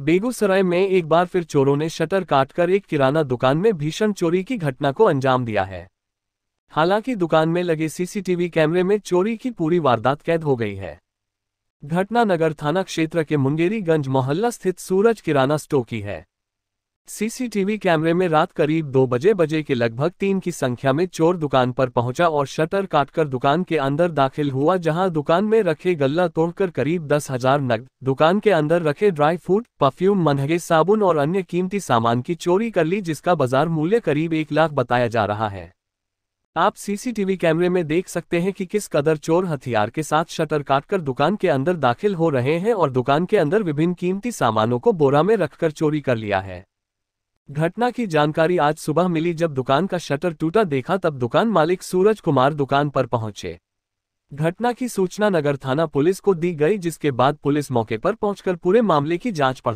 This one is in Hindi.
बेगूसराय में एक बार फिर चोरों ने शटर काटकर एक किराना दुकान में भीषण चोरी की घटना को अंजाम दिया है हालांकि दुकान में लगे सीसीटीवी कैमरे में चोरी की पूरी वारदात कैद हो गई है घटना नगर थाना क्षेत्र के मुंगेरीगंज मोहल्ला स्थित सूरज किराना स्टोर की है सीसीटीवी कैमरे में रात करीब दो बजे बजे के लगभग तीन की संख्या में चोर दुकान पर पहुंचा और शटर काटकर दुकान के अंदर दाखिल हुआ जहां दुकान में रखे गल्ला तोड़कर करीब दस हजार नकद दुकान के अंदर रखे ड्राई फ्रूट परफ्यूम मनहगे साबुन और अन्य कीमती सामान की चोरी कर ली जिसका बाजार मूल्य करीब एक लाख बताया जा रहा है आप सीसीटीवी कैमरे में देख सकते हैं कि किस कदर चोर हथियार के साथ शटर काटकर दुकान के अंदर दाखिल हो रहे हैं और दुकान के अंदर विभिन्न कीमती सामानों को बोरा में रखकर चोरी कर लिया है घटना की जानकारी आज सुबह मिली जब दुकान का शटर टूटा देखा तब दुकान मालिक सूरज कुमार दुकान पर पहुंचे घटना की सूचना नगर थाना पुलिस को दी गई जिसके बाद पुलिस मौके पर पहुंचकर पूरे मामले की जांच पड़ताल